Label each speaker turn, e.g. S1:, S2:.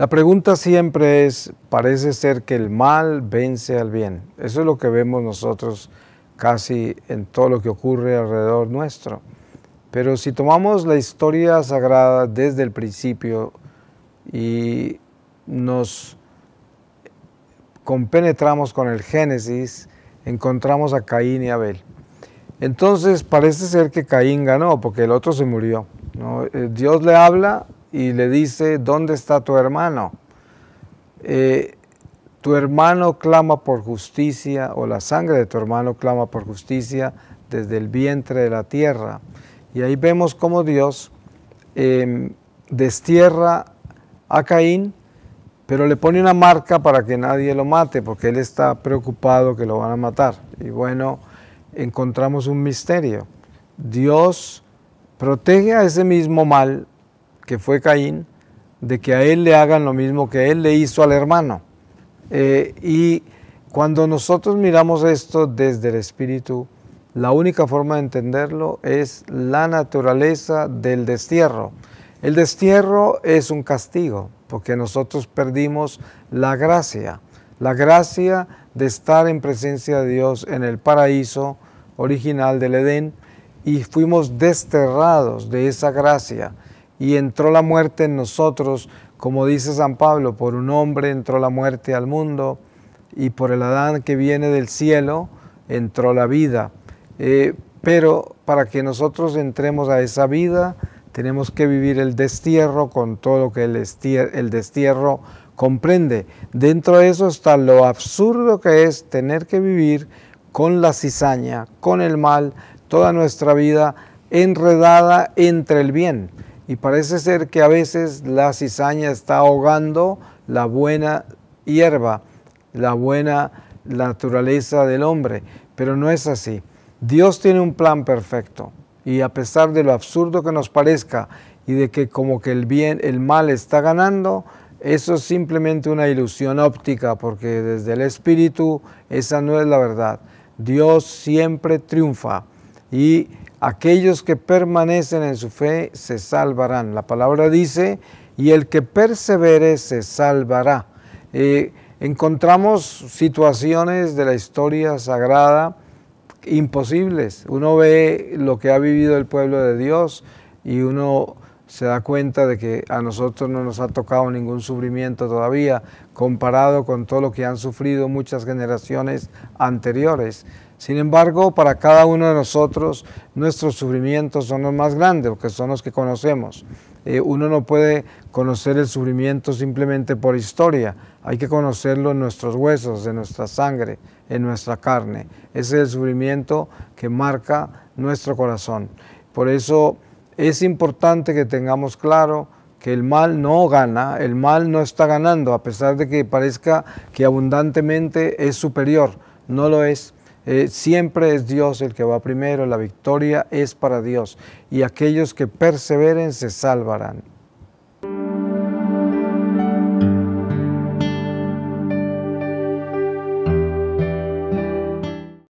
S1: La pregunta siempre es, parece ser que el mal vence al bien. Eso es lo que vemos nosotros casi en todo lo que ocurre alrededor nuestro. Pero si tomamos la historia sagrada desde el principio y nos compenetramos con el Génesis, encontramos a Caín y Abel. Entonces parece ser que Caín ganó porque el otro se murió. Eh, Dios le habla y le dice, ¿dónde está tu hermano? Eh, tu hermano clama por justicia, o la sangre de tu hermano clama por justicia desde el vientre de la tierra. Y ahí vemos cómo Dios em, destierra a Caín, pero le pone una marca para que nadie lo mate, porque él está preocupado que lo van a matar. Y bueno, encontramos un misterio. Dios protege a ese mismo mal que fue Caín, de que a él le hagan lo mismo que él le hizo al hermano. Eh, y cuando nosotros miramos esto desde el espíritu, la única forma de entenderlo es la naturaleza del destierro. El destierro es un castigo, porque nosotros perdimos la gracia, la gracia de estar en presencia de Dios en el paraíso original del Edén y fuimos desterrados de esa gracia y entró la muerte en nosotros, como dice San Pablo, por un hombre entró la muerte al mundo y por el Adán que viene del cielo entró la vida. Eh, pero para que nosotros entremos a esa vida, tenemos que vivir el destierro con todo lo que el, el destierro comprende. Dentro de eso está lo absurdo que es tener que vivir con la cizaña, con el mal, toda nuestra vida enredada entre el bien. Y parece ser que a veces la cizaña está ahogando la buena hierba, la buena naturaleza del hombre, pero no es así. Dios tiene un plan perfecto y a pesar de lo absurdo que nos parezca y de que como que el bien, el mal está ganando, eso es simplemente una ilusión óptica, porque desde el espíritu esa no es la verdad. Dios siempre triunfa y aquellos que permanecen en su fe se salvarán. La palabra dice, y el que persevere se salvará. Eh, encontramos situaciones de la historia sagrada imposibles. Uno ve lo que ha vivido el pueblo de Dios y uno se da cuenta de que a nosotros no nos ha tocado ningún sufrimiento todavía, comparado con todo lo que han sufrido muchas generaciones anteriores. Sin embargo, para cada uno de nosotros, nuestros sufrimientos son los más grandes, porque son los que conocemos. Eh, uno no puede conocer el sufrimiento simplemente por historia, hay que conocerlo en nuestros huesos, en nuestra sangre, en nuestra carne. Ese es el sufrimiento que marca nuestro corazón. Por eso es importante que tengamos claro que el mal no gana, el mal no está ganando, a pesar de que parezca que abundantemente es superior, no lo es. Eh, siempre es Dios el que va primero, la victoria es para Dios y aquellos que perseveren se salvarán.